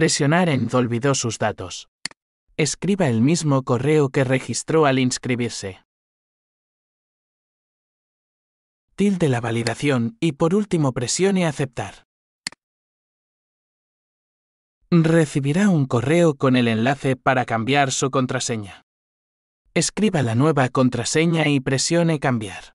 Presionar en olvidó sus datos. Escriba el mismo correo que registró al inscribirse. Tilde la validación y por último presione aceptar. Recibirá un correo con el enlace para cambiar su contraseña. Escriba la nueva contraseña y presione cambiar.